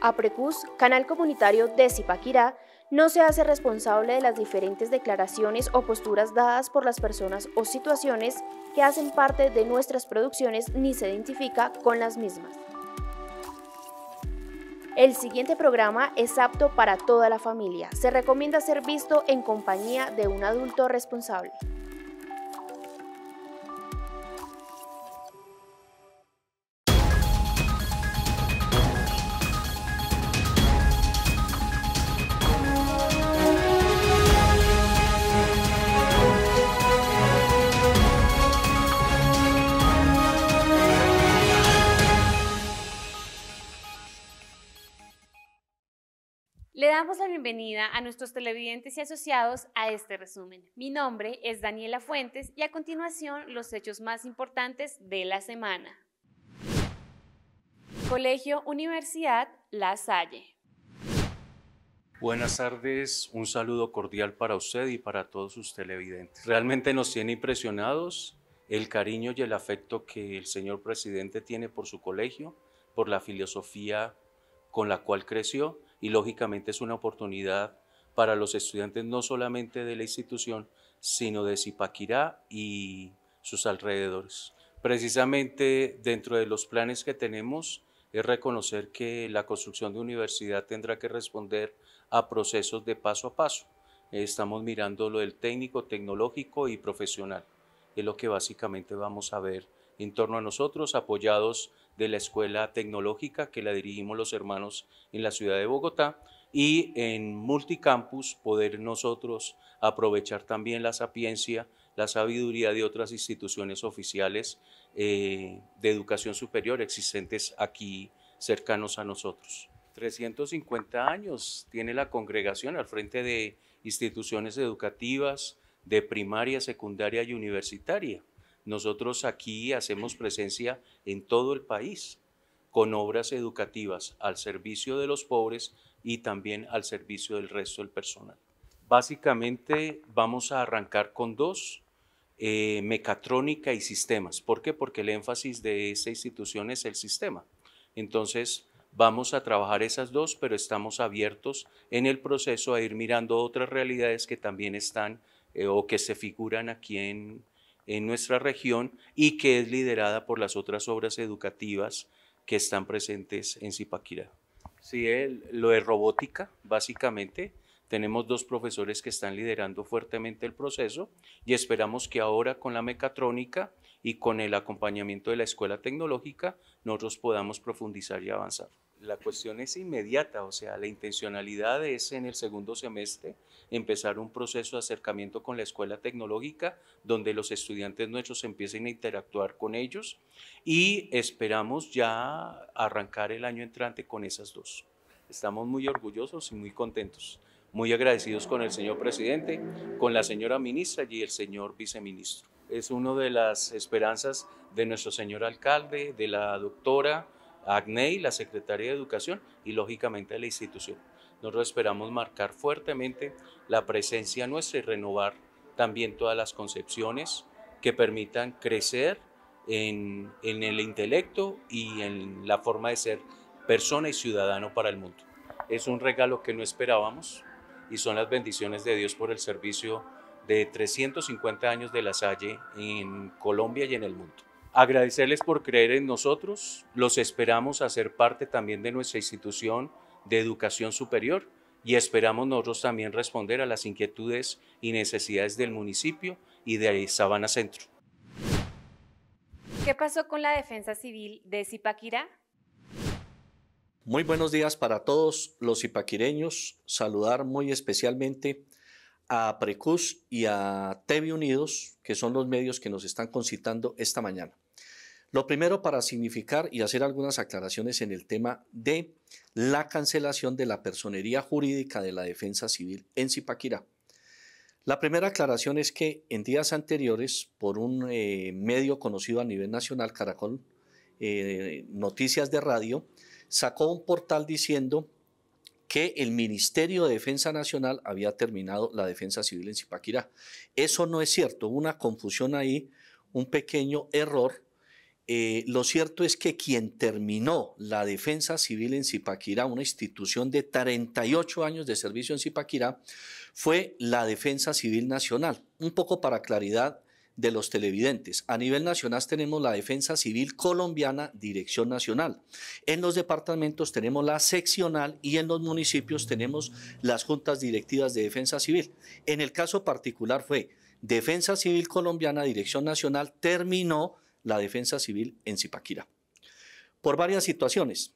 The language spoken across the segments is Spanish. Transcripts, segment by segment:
APRECUS, canal comunitario de Zipaquirá, no se hace responsable de las diferentes declaraciones o posturas dadas por las personas o situaciones que hacen parte de nuestras producciones ni se identifica con las mismas. El siguiente programa es apto para toda la familia. Se recomienda ser visto en compañía de un adulto responsable. la bienvenida a nuestros televidentes y asociados a este resumen. Mi nombre es Daniela Fuentes y a continuación los hechos más importantes de la semana. Colegio Universidad La Salle. Buenas tardes, un saludo cordial para usted y para todos sus televidentes. Realmente nos tiene impresionados el cariño y el afecto que el señor presidente tiene por su colegio, por la filosofía con la cual creció y lógicamente es una oportunidad para los estudiantes no solamente de la institución, sino de Zipaquirá y sus alrededores. Precisamente dentro de los planes que tenemos es reconocer que la construcción de universidad tendrá que responder a procesos de paso a paso. Estamos mirando lo del técnico, tecnológico y profesional. Es lo que básicamente vamos a ver en torno a nosotros, apoyados de la Escuela Tecnológica que la dirigimos los hermanos en la ciudad de Bogotá y en Multicampus poder nosotros aprovechar también la sapiencia, la sabiduría de otras instituciones oficiales eh, de educación superior existentes aquí cercanos a nosotros. 350 años tiene la congregación al frente de instituciones educativas de primaria, secundaria y universitaria. Nosotros aquí hacemos presencia en todo el país con obras educativas al servicio de los pobres y también al servicio del resto del personal. Básicamente vamos a arrancar con dos, eh, mecatrónica y sistemas. ¿Por qué? Porque el énfasis de esa institución es el sistema. Entonces, vamos a trabajar esas dos, pero estamos abiertos en el proceso a ir mirando otras realidades que también están eh, o que se figuran aquí en, en nuestra región y que es liderada por las otras obras educativas que están presentes en Zipaquirá. Sí, lo de robótica, básicamente, tenemos dos profesores que están liderando fuertemente el proceso y esperamos que ahora con la mecatrónica y con el acompañamiento de la Escuela Tecnológica nosotros podamos profundizar y avanzar la cuestión es inmediata, o sea, la intencionalidad es en el segundo semestre empezar un proceso de acercamiento con la escuela tecnológica, donde los estudiantes nuestros empiecen a interactuar con ellos y esperamos ya arrancar el año entrante con esas dos. Estamos muy orgullosos y muy contentos, muy agradecidos con el señor presidente, con la señora ministra y el señor viceministro. Es una de las esperanzas de nuestro señor alcalde, de la doctora, ACNEI, la Secretaría de Educación y lógicamente la institución. Nosotros esperamos marcar fuertemente la presencia nuestra y renovar también todas las concepciones que permitan crecer en el intelecto y en la forma de ser persona y ciudadano para el mundo. Es un regalo que no esperábamos y son las bendiciones de Dios por el servicio de 350 años de la Salle en Colombia y en el mundo. Agradecerles por creer en nosotros. Los esperamos a ser parte también de nuestra institución de educación superior y esperamos nosotros también responder a las inquietudes y necesidades del municipio y de Sabana Centro. ¿Qué pasó con la defensa civil de Zipaquirá? Muy buenos días para todos los zipaquireños. Saludar muy especialmente a Precus y a TV Unidos, que son los medios que nos están concitando esta mañana. Lo primero para significar y hacer algunas aclaraciones en el tema de la cancelación de la personería jurídica de la defensa civil en Zipaquirá. La primera aclaración es que en días anteriores, por un eh, medio conocido a nivel nacional, Caracol eh, Noticias de Radio, sacó un portal diciendo que el Ministerio de Defensa Nacional había terminado la defensa civil en Zipaquirá. Eso no es cierto, hubo una confusión ahí, un pequeño error eh, lo cierto es que quien terminó la defensa civil en Zipaquirá, una institución de 38 años de servicio en Zipaquirá, fue la Defensa Civil Nacional. Un poco para claridad de los televidentes. A nivel nacional tenemos la Defensa Civil Colombiana, Dirección Nacional. En los departamentos tenemos la seccional y en los municipios tenemos las juntas directivas de Defensa Civil. En el caso particular fue Defensa Civil Colombiana, Dirección Nacional, terminó la defensa civil en Zipaquirá. Por varias situaciones.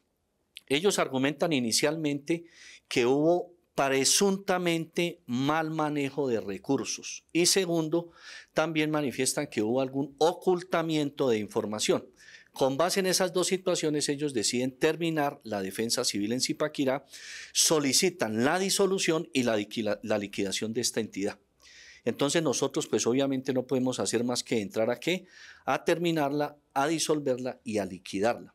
Ellos argumentan inicialmente que hubo presuntamente mal manejo de recursos. Y segundo, también manifiestan que hubo algún ocultamiento de información. Con base en esas dos situaciones, ellos deciden terminar la defensa civil en Zipaquirá, solicitan la disolución y la, liquidación de esta entidad. Entonces nosotros pues obviamente no podemos hacer más que entrar a qué? A terminarla, a disolverla y a liquidarla.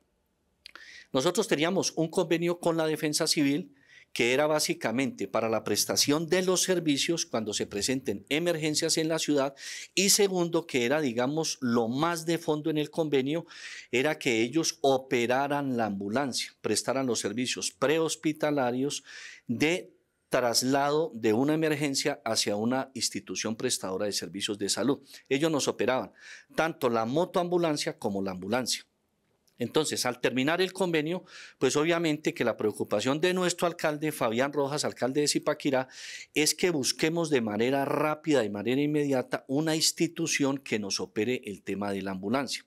Nosotros teníamos un convenio con la Defensa Civil que era básicamente para la prestación de los servicios cuando se presenten emergencias en la ciudad y segundo que era digamos lo más de fondo en el convenio era que ellos operaran la ambulancia, prestaran los servicios prehospitalarios de traslado de una emergencia hacia una institución prestadora de servicios de salud. Ellos nos operaban tanto la motoambulancia como la ambulancia. Entonces, al terminar el convenio, pues obviamente que la preocupación de nuestro alcalde, Fabián Rojas, alcalde de Zipaquirá, es que busquemos de manera rápida, de manera inmediata, una institución que nos opere el tema de la ambulancia.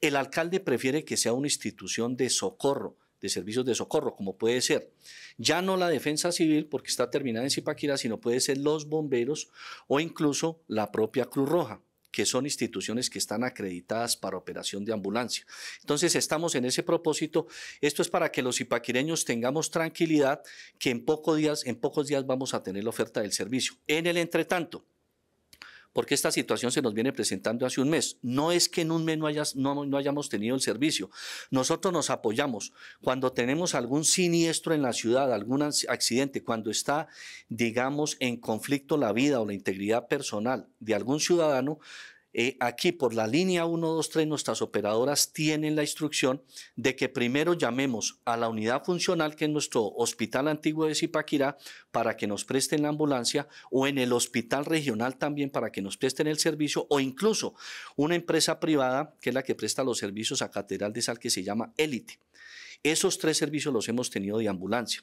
El alcalde prefiere que sea una institución de socorro, de servicios de socorro, como puede ser ya no la defensa civil, porque está terminada en Zipaquira, sino puede ser los bomberos o incluso la propia Cruz Roja que son instituciones que están acreditadas para operación de ambulancia. Entonces estamos en ese propósito. Esto es para que los zipaquireños tengamos tranquilidad que en, pocos días, en pocos días vamos a tener la oferta del servicio. En el entretanto, porque esta situación se nos viene presentando hace un mes. No es que en un mes no, hayamos tenido el servicio. Nosotros nos apoyamos cuando tenemos algún siniestro en la ciudad, algún accidente, cuando está, digamos, en conflicto la vida o la integridad personal de algún ciudadano, eh, aquí por la línea 123 nuestras operadoras tienen la instrucción de que primero llamemos a la unidad funcional que es nuestro hospital antiguo de Zipaquirá para que nos presten la ambulancia o en el hospital regional también para que nos presten el servicio o incluso una empresa privada que es la que presta los servicios a Catedral de Sal que se llama Elite. Esos tres servicios los hemos tenido de ambulancia.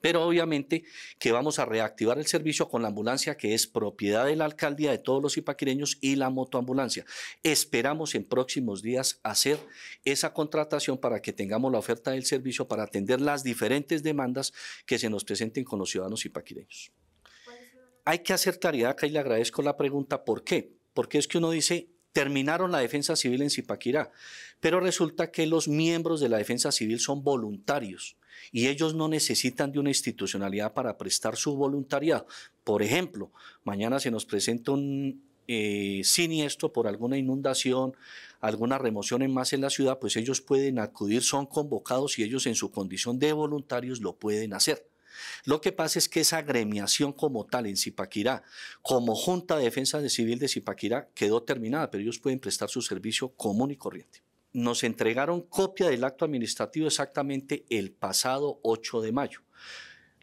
Pero obviamente que vamos a reactivar el servicio con la ambulancia que es propiedad de la alcaldía de todos los ipaquireños y la motoambulancia. Esperamos en próximos días hacer esa contratación para que tengamos la oferta del servicio para atender las diferentes demandas que se nos presenten con los ciudadanos ipaquireños. Hay que hacer claridad acá y le agradezco la pregunta, ¿por qué? Porque es que uno dice, terminaron la defensa civil en Zipaquirá, pero resulta que los miembros de la defensa civil son voluntarios y ellos no necesitan de una institucionalidad para prestar su voluntariado. Por ejemplo, mañana se nos presenta un eh, siniestro por alguna inundación, alguna remoción en más en la ciudad, pues ellos pueden acudir, son convocados y ellos en su condición de voluntarios lo pueden hacer. Lo que pasa es que esa gremiación como tal en Zipaquirá, como Junta de Defensa Civil de Zipaquirá, quedó terminada, pero ellos pueden prestar su servicio común y corriente nos entregaron copia del acto administrativo exactamente el pasado 8 de mayo.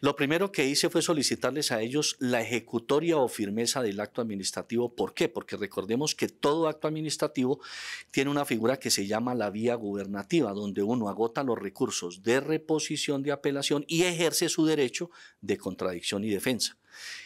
Lo primero que hice fue solicitarles a ellos la ejecutoria o firmeza del acto administrativo. ¿Por qué? Porque recordemos que todo acto administrativo tiene una figura que se llama la vía gubernativa, donde uno agota los recursos de reposición de apelación y ejerce su derecho de contradicción y defensa.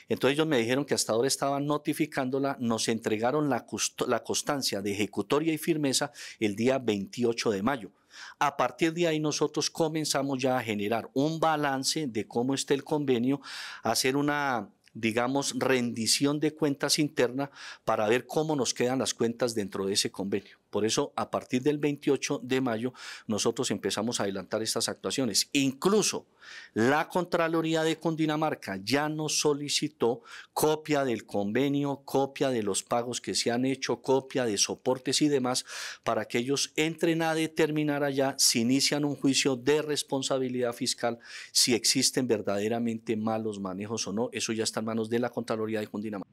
Entonces ellos me dijeron que hasta ahora estaban notificándola, nos entregaron la, la constancia de ejecutoria y firmeza el día 28 de mayo. A partir de ahí nosotros comenzamos ya a generar un balance de cómo está el convenio, hacer una digamos, rendición de cuentas interna para ver cómo nos quedan las cuentas dentro de ese convenio. Por eso, a partir del 28 de mayo, nosotros empezamos a adelantar estas actuaciones. Incluso la Contraloría de Cundinamarca ya nos solicitó copia del convenio, copia de los pagos que se han hecho, copia de soportes y demás, para que ellos entren a determinar allá si inician un juicio de responsabilidad fiscal, si existen verdaderamente malos manejos o no. Eso ya está en manos de la Contraloría de Cundinamarca.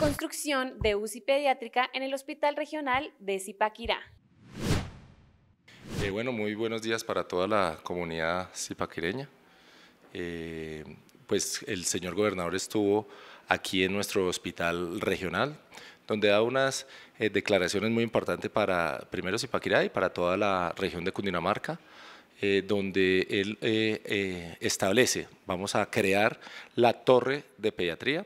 Construcción de UCI pediátrica en el Hospital Regional de Zipaquirá. Eh, bueno, muy buenos días para toda la comunidad zipaquireña. Eh, pues el señor gobernador estuvo aquí en nuestro hospital regional, donde da unas eh, declaraciones muy importantes para primero Zipaquirá y para toda la región de Cundinamarca, donde él establece, vamos a crear la torre de pediatría,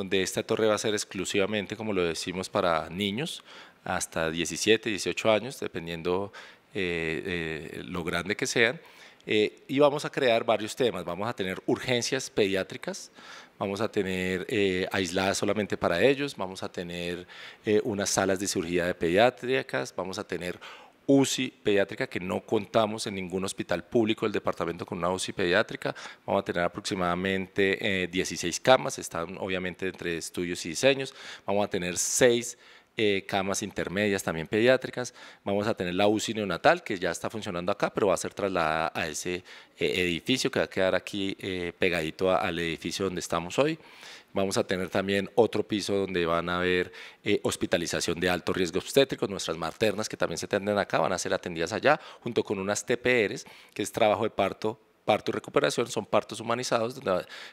donde esta torre va a ser exclusivamente, como lo decimos, para niños hasta 17, 18 años, dependiendo eh, eh, lo grande que sean. Eh, y vamos a crear varios temas. Vamos a tener urgencias pediátricas, vamos a tener aisladas solamente para ellos, vamos a tener unas salas de cirugía de pediátricas, vamos a tener UCI pediátrica que no contamos en ningún hospital público del departamento con una UCI pediátrica. Vamos a tener aproximadamente 16 eh, camas, están obviamente entre estudios y diseños. Vamos a tener 6 eh, camas intermedias también pediátricas. Vamos a tener la UCI neonatal que ya está funcionando acá, pero va a ser trasladada a ese eh, edificio que va a quedar aquí eh, pegadito al edificio donde estamos hoy. Vamos a tener también otro piso donde van a haber hospitalización de alto riesgo obstétrico. Nuestras maternas que también se atenden acá van a ser atendidas allá, junto con unas TPRs, que es trabajo de parto parto y recuperación, son partos humanizados,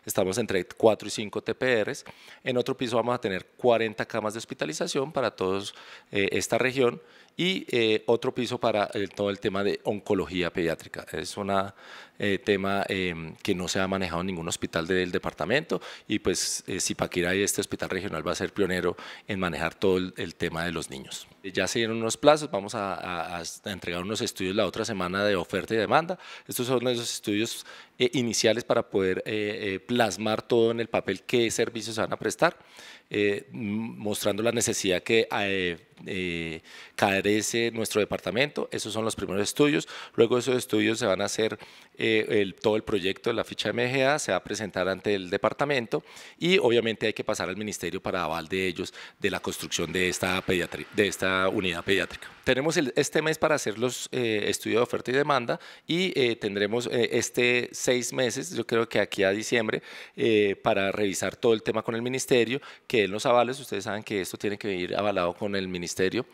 estamos entre 4 y 5 TPRs. En otro piso vamos a tener 40 camas de hospitalización para toda eh, esta región y eh, otro piso para todo el tema de oncología pediátrica. Es una eh, tema em, que no se ha manejado en ningún hospital del departamento y pues eh, Zipaquirá y este hospital regional va a ser pionero en manejar todo el, tema de los niños. Eh, ya se dieron unos plazos, vamos a, entregar unos estudios la otra semana de oferta y demanda. Estos son los estudios eh, iniciales para poder plasmar todo en el papel qué servicios se van a prestar, mostrando la necesidad que eh, carece nuestro departamento. Esos son los primeros estudios. Luego esos estudios se van a hacer eh, todo el proyecto de la ficha MGA se va a presentar ante el departamento y obviamente hay que pasar al ministerio para aval de ellos de la construcción de esta, de esta unidad pediátrica. Tenemos el, este mes para hacer los eh, estudios de oferta y demanda y eh, tendremos este seis meses, yo creo que aquí a diciembre, para revisar todo el tema con el ministerio, que él nos avale, ustedes saben que esto tiene que ir avalado con el ministerio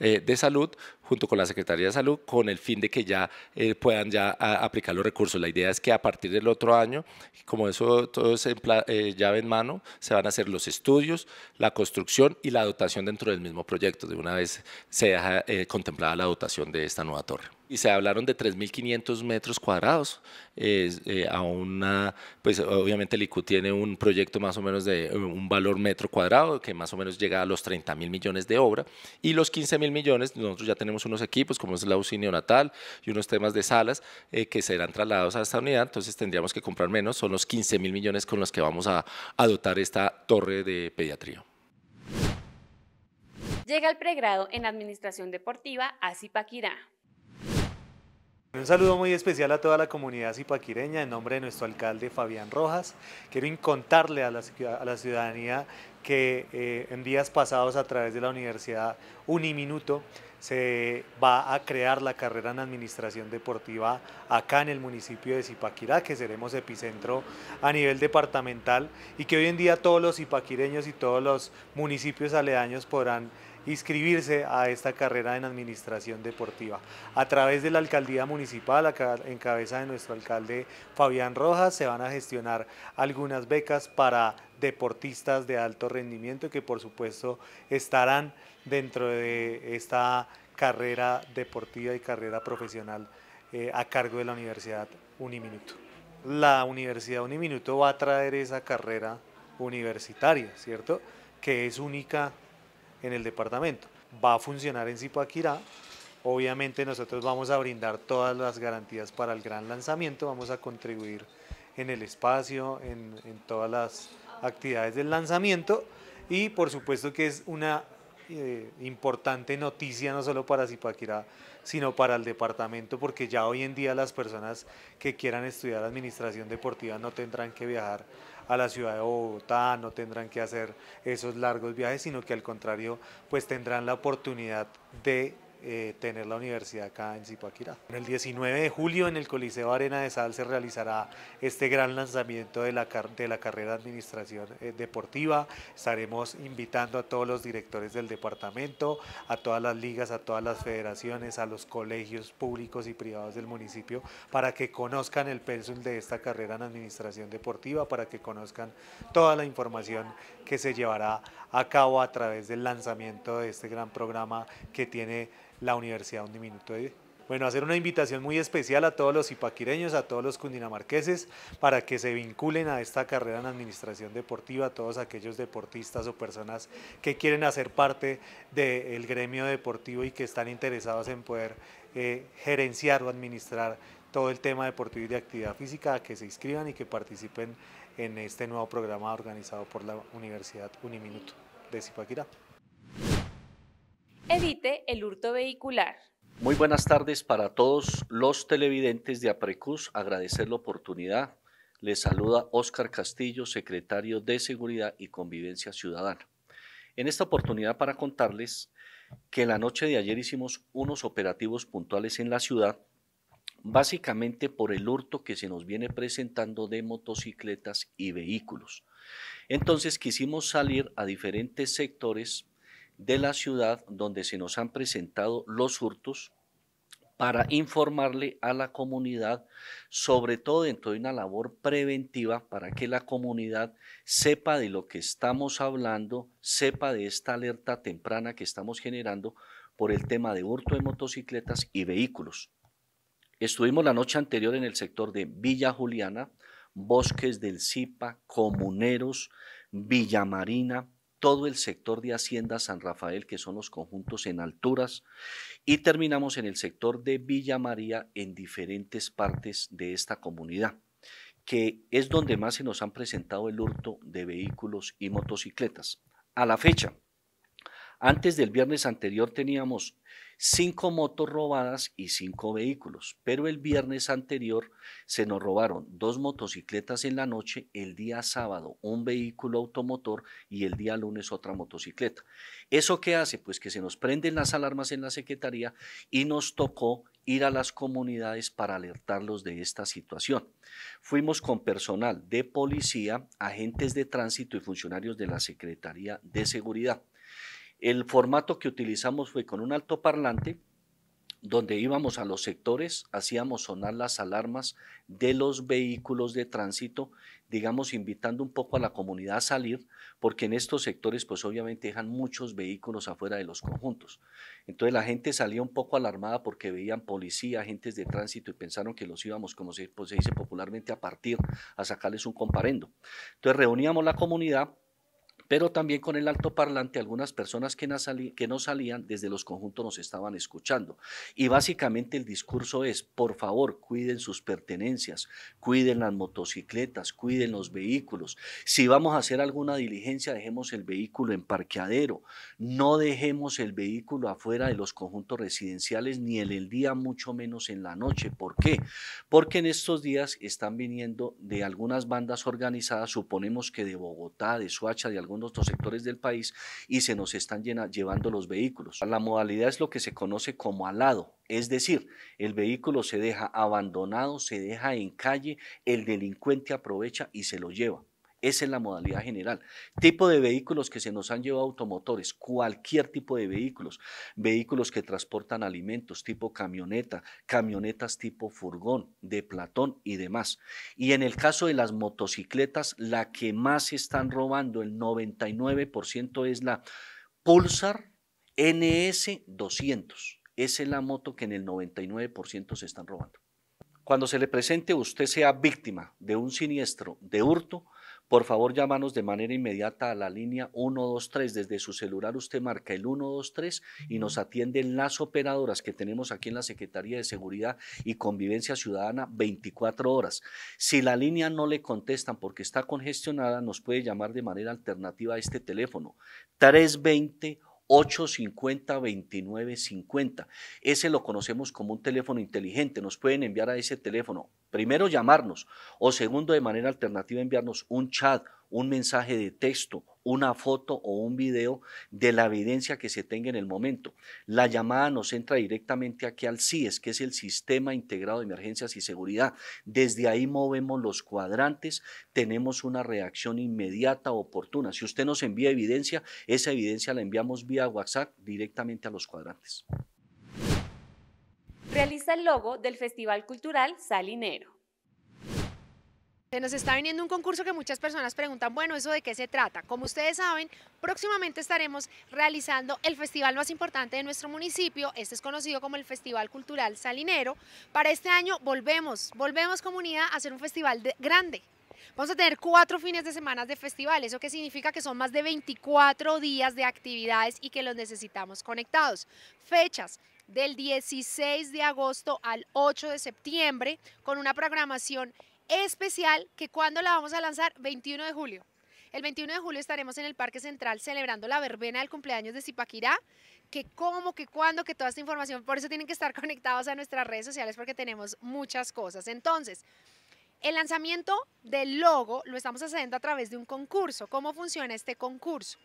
eh, de Salud junto con la Secretaría de Salud con el fin de que ya eh, puedan ya aplicar los recursos. La idea es que a partir del otro año, como eso todo es eh, llave en mano, se van a hacer los estudios, la construcción y la dotación dentro del mismo proyecto. De una vez se deja contemplada la dotación de esta nueva torre y se hablaron de 3.500 metros cuadrados. Eh, a una, pues obviamente el ICU tiene un proyecto más o menos de eh, un valor metro cuadrado que más o menos llega a los 30 mil millones de obra y los 15 mil millones, nosotros ya tenemos unos equipos como es la UCI neonatal y unos temas de salas eh, que serán trasladados a esta unidad, entonces tendríamos que comprar menos, son los 15 mil millones con los que vamos a, dotar esta torre de pediatría. Llega el pregrado en Administración Deportiva a Zipaquirá. Un saludo muy especial a toda la comunidad zipaquireña en nombre de nuestro alcalde Fabián Rojas. Quiero contarle a la, ciudadanía que eh, en días pasados a través de la Universidad Uniminuto se va a crear la carrera en Administración Deportiva acá en el municipio de Zipaquirá, que seremos epicentro a nivel departamental y que hoy en día todos los zipaquireños y todos los municipios aledaños podrán inscribirse a esta carrera en administración deportiva. A través de la alcaldía municipal, en cabeza de nuestro alcalde Fabián Rojas, se van a gestionar algunas becas para deportistas de alto rendimiento que por supuesto estarán dentro de esta carrera deportiva y carrera profesional eh, a cargo de la Universidad Uniminuto. La Universidad Uniminuto va a traer esa carrera universitaria, ¿cierto? Que es única en el departamento. Va a funcionar en Zipaquirá. Obviamente nosotros vamos a brindar todas las garantías para el gran lanzamiento, vamos a contribuir en el espacio, en, todas las actividades del lanzamiento y por supuesto que es una eh, importante noticia no solo para Zipaquirá, sino para el departamento, porque ya hoy en día las personas que quieran estudiar administración deportiva no tendrán que viajar a la ciudad de Bogotá, no tendrán que hacer esos largos viajes, sino que al contrario, pues tendrán la oportunidad de eh, tener la universidad acá en Zipaquirá. El 19 de julio en el Coliseo Arena de Sal se realizará este gran lanzamiento de la, de la carrera de Administración eh, Deportiva. Estaremos invitando a todos los directores del departamento, a todas las ligas, a todas las federaciones, a los colegios públicos y privados del municipio para que conozcan el perfil de esta carrera en Administración Deportiva, para que conozcan toda la información que se llevará a cabo a través del lanzamiento de este gran programa que tiene la Universidad Un Diminuto bueno, hacer una invitación muy especial a todos los ipaquireños, a todos los cundinamarqueses, para que se vinculen a esta carrera en administración deportiva, a todos aquellos deportistas o personas que quieren hacer parte del gremio deportivo y que están interesados en poder eh, gerenciar o administrar todo el tema deportivo y de actividad física, a que se inscriban y que participen en este nuevo programa organizado por la Universidad Uniminuto de Zipaquirá. Evite el hurto vehicular. Muy buenas tardes para todos los televidentes de APRECUS. Agradecer la oportunidad. Les saluda Óscar Castillo, secretario de Seguridad y Convivencia Ciudadana. En esta oportunidad para contarles que la noche de ayer hicimos unos operativos puntuales en la ciudad básicamente por el hurto que se nos viene presentando de motocicletas y vehículos. Entonces quisimos salir a diferentes sectores de la ciudad donde se nos han presentado los hurtos para informarle a la comunidad, sobre todo dentro de una labor preventiva, para que la comunidad sepa de lo que estamos hablando, sepa de esta alerta temprana que estamos generando por el tema de hurto de motocicletas y vehículos. Estuvimos la noche anterior en el sector de Villa Juliana, Bosques del Zipa, Comuneros, Villa Marina, todo el sector de Hacienda San Rafael, que son los conjuntos en alturas, y terminamos en el sector de Villa María en diferentes partes de esta comunidad, que es donde más se nos han presentado el hurto de vehículos y motocicletas. A la fecha, antes del viernes anterior teníamos cinco motos robadas y cinco vehículos, pero el viernes anterior se nos robaron dos motocicletas en la noche, el día sábado un vehículo automotor y el día lunes otra motocicleta. ¿Eso qué hace? Pues que se nos prenden las alarmas en la Secretaría y nos tocó ir a las comunidades para alertarlos de esta situación. Fuimos con personal de policía, agentes de tránsito y funcionarios de la Secretaría de Seguridad. El formato que utilizamos fue con un alto parlante, donde íbamos a los sectores, hacíamos sonar las alarmas de los vehículos de tránsito, digamos, invitando un poco a la comunidad a salir, porque en estos sectores, pues obviamente dejan muchos vehículos afuera de los conjuntos. Entonces la gente salía un poco alarmada porque veían policía, agentes de tránsito y pensaron que los íbamos, como se, pues, se dice popularmente, a partir, a sacarles un comparendo. Entonces reuníamos la comunidad, pero también con el parlante algunas personas que no, salían desde los conjuntos nos estaban escuchando. Y básicamente el discurso es, por favor, cuiden sus pertenencias, cuiden las motocicletas, cuiden los vehículos. Si vamos a hacer alguna diligencia, dejemos el vehículo en parqueadero, no dejemos el vehículo afuera de los conjuntos residenciales ni en el día, mucho menos en la noche. ¿Por qué? Porque en estos días están viniendo de algunas bandas organizadas, suponemos que de Bogotá, de Suacha, de algunos otros sectores del país y se nos están llevando los vehículos. La modalidad es lo que se conoce como alado, es decir, el vehículo se deja abandonado, se deja en calle, el delincuente aprovecha y se lo lleva. Esa es la modalidad general. Tipo de vehículos que se nos han llevado automotores, cualquier tipo de vehículos, vehículos que transportan alimentos tipo camioneta, camionetas tipo furgón, de platón y demás. Y en el caso de las motocicletas, la que más se están robando, el 99% es la Pulsar NS 200. Esa es la moto que en el 99% se están robando. Cuando se le presente usted sea víctima de un siniestro de hurto, por favor, llámanos de manera inmediata a la línea 123. Desde su celular usted marca el 123 y nos atienden las operadoras que tenemos aquí en la Secretaría de Seguridad y Convivencia Ciudadana 24 horas. Si la línea no le contestan porque está congestionada, nos puede llamar de manera alternativa a este teléfono 320 850-2950. Ese lo conocemos como un teléfono inteligente. Nos pueden enviar a ese teléfono, primero llamarnos o segundo de manera alternativa enviarnos un chat, un mensaje de texto, una foto o un video de la evidencia que se tenga en el momento. La llamada nos entra directamente aquí al CIES, que es el Sistema Integrado de Emergencias y Seguridad. Desde ahí movemos los cuadrantes, tenemos una reacción inmediata, oportuna. Si usted nos envía evidencia, esa evidencia la enviamos vía WhatsApp directamente a los cuadrantes. Realiza el logo del Festival Cultural Salinero. Se nos está viniendo un concurso que muchas personas preguntan, bueno, ¿eso de qué se trata? Como ustedes saben, próximamente estaremos realizando el festival más importante de nuestro municipio, este es conocido como el Festival Cultural Salinero. Para este año volvemos, volvemos comunidad a hacer un festival grande, Vamos a tener cuatro fines de semana de festival, eso que significa que son más de 24 días de actividades y que los necesitamos conectados. Fechas del 16 de agosto al 8 de septiembre con una programación especial que cuando la vamos a lanzar, 21 de julio. El 21 de julio estaremos en el Parque Central celebrando la verbena del cumpleaños de Zipaquirá. Que cómo, que cuándo, que toda esta información. Por eso tienen que estar conectados a nuestras redes sociales porque tenemos muchas cosas. Entonces, el lanzamiento del logo lo estamos haciendo a través de un concurso. ¿Cómo funciona este concurso?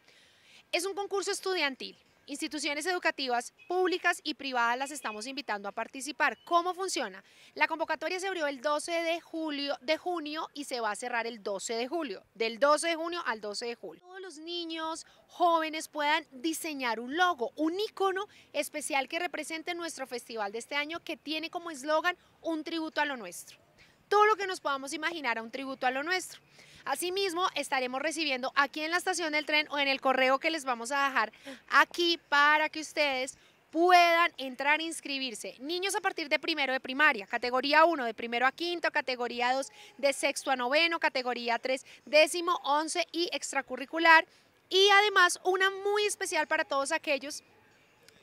Es un concurso estudiantil. Instituciones educativas públicas y privadas las estamos invitando a participar. ¿Cómo funciona? La convocatoria se abrió el 12 de, julio, de junio y se va a cerrar el 12 de julio, del 12 de junio al 12 de julio. Todos los niños, jóvenes puedan diseñar un logo, un icono especial que represente nuestro festival de este año que tiene como eslogan un tributo a lo nuestro. Todo lo que nos podamos imaginar a un tributo a lo nuestro. Asimismo, estaremos recibiendo aquí en la estación del tren o en el correo que les vamos a dejar aquí para que ustedes puedan entrar e inscribirse. Niños a partir de primero de primaria, categoría 1 de primero a quinto, categoría 2 de sexto a noveno, categoría 3 décimo, 11 y extracurricular. Y además una muy especial para todos aquellos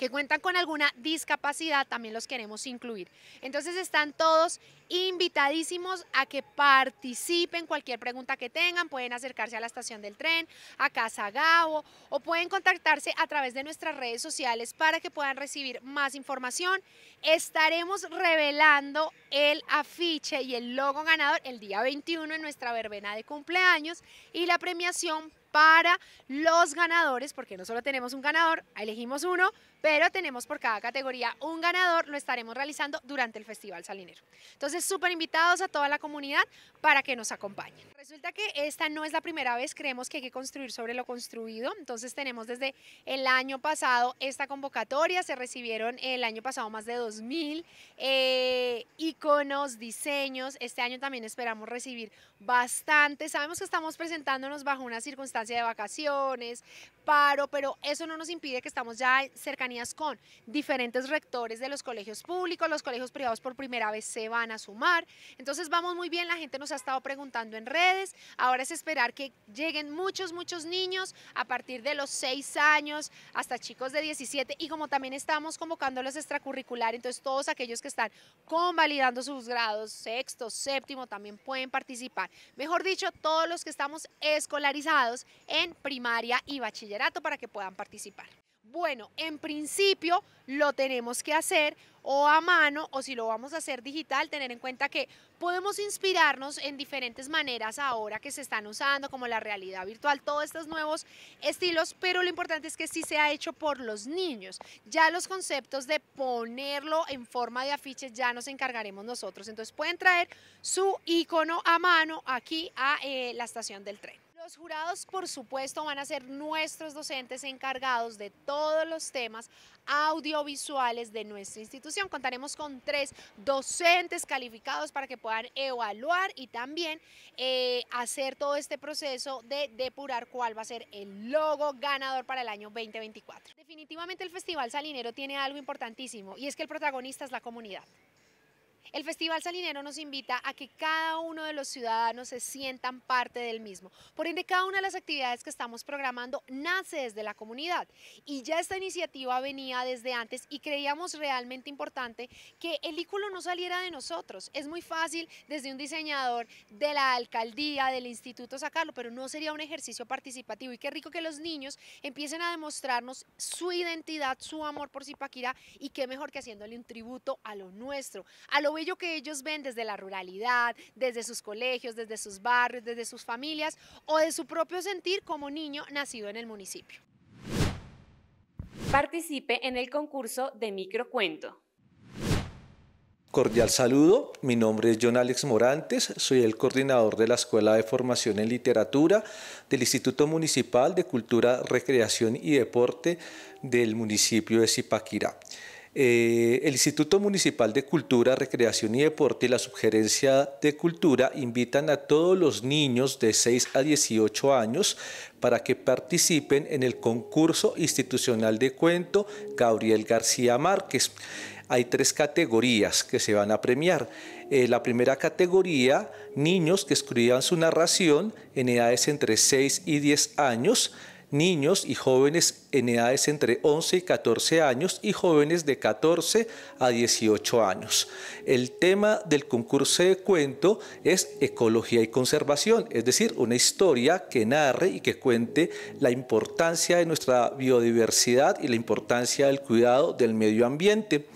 que cuentan con alguna discapacidad, también los queremos incluir. Entonces están todos invitadísimos a que participen, cualquier pregunta que tengan, pueden acercarse a la estación del tren, a Casa Gabo o pueden contactarse a través de nuestras redes sociales para que puedan recibir más información. Estaremos revelando el afiche y el logo ganador el día 21 en nuestra verbena de cumpleaños y la premiación para los ganadores, porque no solo tenemos un ganador, elegimos uno, pero tenemos por cada categoría un ganador, lo estaremos realizando durante el Festival Salinero. Entonces, súper invitados a toda la comunidad para que nos acompañen. Resulta que esta no es la primera vez, creemos que hay que construir sobre lo construido, entonces tenemos desde el año pasado esta convocatoria, se recibieron el año pasado más de 2.000 eh, iconos, diseños, este año también esperamos recibir bastante, sabemos que estamos presentándonos bajo una circunstancia de vacaciones, paro, pero eso no nos impide que estamos ya cercanos con diferentes rectores de los colegios públicos, los colegios privados por primera vez se van a sumar. Entonces vamos muy bien, la gente nos ha estado preguntando en redes, ahora es esperar que lleguen muchos, muchos niños a partir de los 6 años hasta chicos de 17 y como también estamos convocando los extracurriculares, entonces todos aquellos que están convalidando sus grados, sexto, séptimo, también pueden participar. Mejor dicho, todos los que estamos escolarizados en primaria y bachillerato para que puedan participar. Bueno, en principio lo tenemos que hacer o a mano o si lo vamos a hacer digital, tener en cuenta que podemos inspirarnos en diferentes maneras ahora que se están usando, como la realidad virtual, todos estos nuevos estilos, pero lo importante es que sí sea hecho por los niños. Ya los conceptos de ponerlo en forma de afiche ya nos encargaremos nosotros. Entonces pueden traer su icono a mano aquí a eh, la estación del tren. Los jurados, por supuesto, van a ser nuestros docentes encargados de todos los temas audiovisuales de nuestra institución. Contaremos con tres docentes calificados para que puedan evaluar y también eh, hacer todo este proceso de depurar cuál va a ser el logo ganador para el año 2024. Definitivamente el Festival Salinero tiene algo importantísimo y es que el protagonista es la comunidad. El Festival Salinero nos invita a que cada uno de los ciudadanos se sientan parte del mismo. Por ende, cada una de las actividades que estamos programando nace desde la comunidad y ya esta iniciativa venía desde antes y creíamos realmente importante que el ículo no saliera de nosotros. Es muy fácil desde un diseñador de la alcaldía, del instituto sacarlo, pero no sería un ejercicio participativo y qué rico que los niños empiecen a demostrarnos su identidad, su amor por Zipaquirá y qué mejor que haciéndole un tributo a lo nuestro, a lo que ellos ven desde la ruralidad, desde sus colegios, desde sus barrios, desde sus familias o de su propio sentir como niño nacido en el municipio. Participe en el concurso de microcuento. Cordial saludo, mi nombre es John Alex Morantes, soy el coordinador de la Escuela de Formación en Literatura del Instituto Municipal de Cultura, Recreación y Deporte del municipio de Zipaquirá. Eh, el Instituto Municipal de Cultura, Recreación y Deporte y la Subgerencia de Cultura invitan a todos los niños de 6 a 18 años para que participen en el concurso institucional de cuento Gabriel García Márquez. Hay tres categorías que se van a premiar. Eh, la primera categoría, niños que escriban su narración en edades entre 6 y 10 años niños y jóvenes en edades entre 11 y 14 años y jóvenes de 14 a 18 años. El tema del concurso de cuento es ecología y conservación, es decir, una historia que narre y que cuente la importancia de nuestra biodiversidad y la importancia del cuidado del medio ambiente.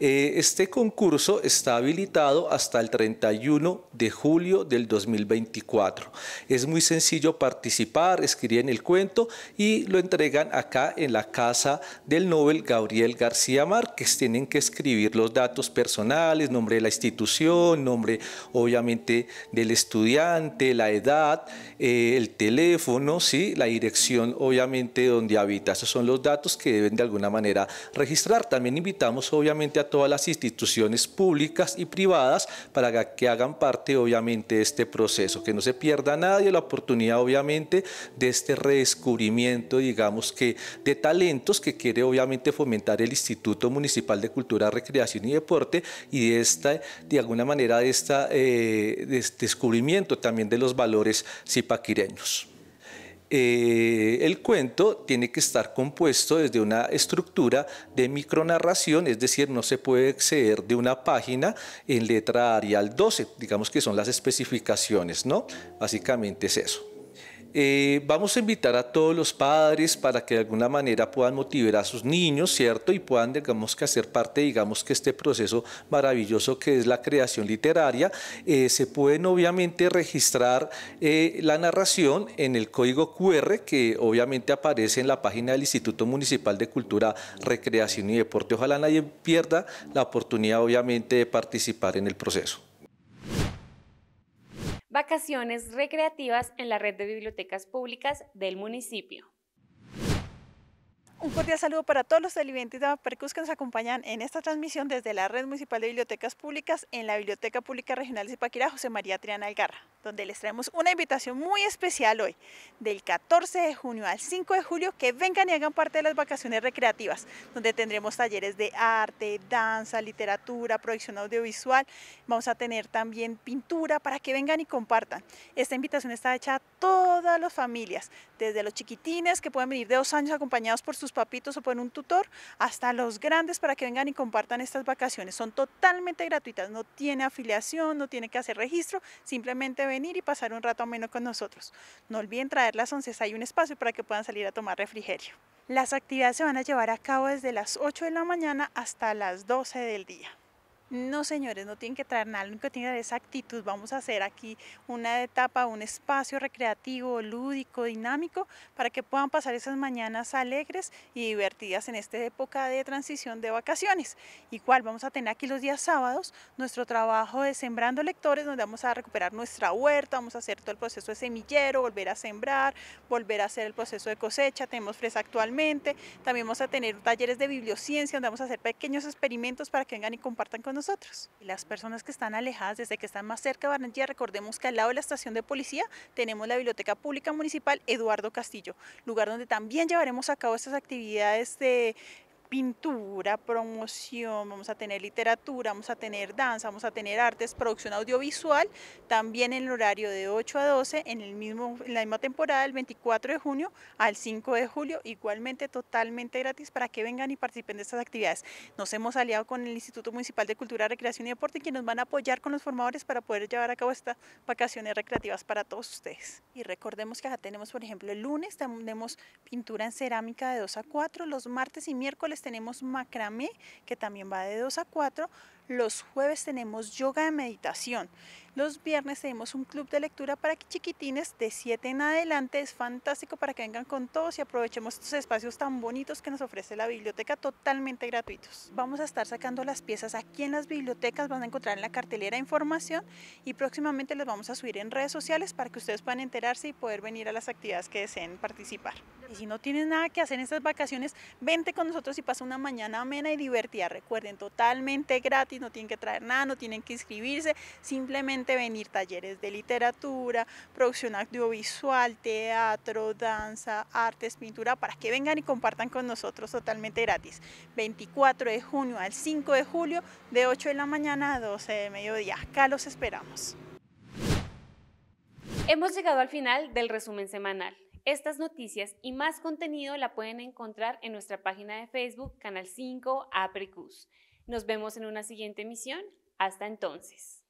Eh, este concurso está habilitado hasta el 31 de julio del 2024. Es muy sencillo participar, escriben el cuento y lo entregan acá en la casa del Nobel Gabriel García Márquez. Tienen que escribir los datos personales, nombre de la institución, nombre obviamente del estudiante, la edad, eh, el teléfono, ¿sí? la dirección obviamente donde habita. Esos son los datos que deben de alguna manera registrar. También invitamos obviamente a todas las instituciones públicas y privadas para que hagan parte obviamente de este proceso, que no se pierda nadie la oportunidad obviamente de este redescubrimiento, digamos que de talentos que quiere obviamente fomentar el Instituto Municipal de Cultura, Recreación y Deporte y de esta, de alguna manera, de, eh, este descubrimiento también de los valores cipaquireños. Eh, el cuento tiene que estar compuesto desde una estructura de micronarración, es decir, no se puede exceder de una página en letra Arial 12, digamos que son las especificaciones, ¿no? Básicamente es eso. Eh, vamos a invitar a todos los padres para que de alguna manera puedan motivar a sus niños, ¿cierto? Y puedan, digamos, que hacer parte, digamos, que este proceso maravilloso que es la creación literaria. Eh, se pueden, obviamente, registrar eh, la narración en el código QR que, obviamente, aparece en la página del Instituto Municipal de Cultura, Recreación y Deporte. Ojalá nadie pierda la oportunidad, obviamente, de participar en el proceso vacaciones recreativas en la red de bibliotecas públicas del municipio. Un cordial saludo para todos los televidentes de Apercus que nos acompañan en esta transmisión desde la Red Municipal de Bibliotecas Públicas en la Biblioteca Pública Regional de Zipaquirá, José María Triana Algarra, donde les traemos una invitación muy especial hoy, del 14 de junio al 5 de julio, que vengan y hagan parte de las vacaciones recreativas, donde tendremos talleres de arte, danza, literatura, proyección audiovisual, vamos a tener también pintura para que vengan y compartan. Esta invitación está hecha a todas las familias, desde los chiquitines que pueden venir de dos años acompañados por sus papitos o por un tutor, hasta los grandes para que vengan y compartan estas vacaciones. Son totalmente gratuitas, no tiene afiliación, no tiene que hacer registro, simplemente venir y pasar un rato ameno con nosotros. No olviden traer las 11, hay un espacio para que puedan salir a tomar refrigerio. Las actividades se van a llevar a cabo desde las 8 de la mañana hasta las 12 del día. No, señores, no tienen que traer nada, lo único que tienen es actitud. Vamos a hacer aquí una etapa, un espacio recreativo, lúdico, dinámico, para que puedan pasar esas mañanas alegres y divertidas en esta época de transición de vacaciones. Igual vamos a tener aquí los días sábados nuestro trabajo de sembrando lectores, donde vamos a recuperar nuestra huerta, vamos a hacer todo el proceso de semillero, volver a sembrar, volver a hacer el proceso de cosecha, tenemos fresa actualmente, también vamos a tener talleres de bibliociencia, donde vamos a hacer pequeños experimentos para que vengan y compartan con nosotros. Y las personas que están alejadas, desde que están más cerca de Barranquilla, recordemos que al lado de la estación de policía tenemos la Biblioteca Pública Municipal Eduardo Castillo, lugar donde también llevaremos a cabo estas actividades de pintura, promoción, vamos a tener literatura, vamos a tener danza, vamos a tener artes, producción audiovisual, también en el horario de 8 a 12, en, el mismo, la misma temporada, del 24 de junio al 5 de julio, igualmente totalmente gratis para que vengan y participen de estas actividades. Nos hemos aliado con el Instituto Municipal de Cultura, Recreación y Deporte, quienes nos van a apoyar con los formadores para poder llevar a cabo estas vacaciones recreativas para todos ustedes. Y recordemos que acá tenemos, por ejemplo, el lunes tenemos pintura en cerámica de 2 a 4, los martes y miércoles tenemos macramé, que también va de 2 a 4, los jueves tenemos yoga de meditación. Los viernes tenemos un club de lectura para chiquitines de 7 en adelante. Es fantástico para que vengan con todos y aprovechemos estos espacios tan bonitos que nos ofrece la biblioteca totalmente gratuitos. Vamos a estar sacando las piezas aquí en las bibliotecas. Van a encontrar en la cartelera información y próximamente les vamos a subir en redes sociales para que ustedes puedan enterarse y poder venir a las actividades que deseen participar. Y si no tienen nada que hacer en estas vacaciones, vente con nosotros y pasa una mañana amena y divertida. Recuerden, totalmente gratis no tienen que traer nada, no tienen que inscribirse, simplemente venir talleres de literatura, producción audiovisual, teatro, danza, artes, pintura, para que vengan y compartan con nosotros totalmente gratis. 24 de junio al 5 de julio, de 8 de la mañana a 12 de mediodía. Acá los esperamos. Hemos llegado al final del resumen semanal. Estas noticias y más contenido la pueden encontrar en nuestra página de Facebook, Canal 5 Apricus. Nos vemos en una siguiente emisión. Hasta entonces.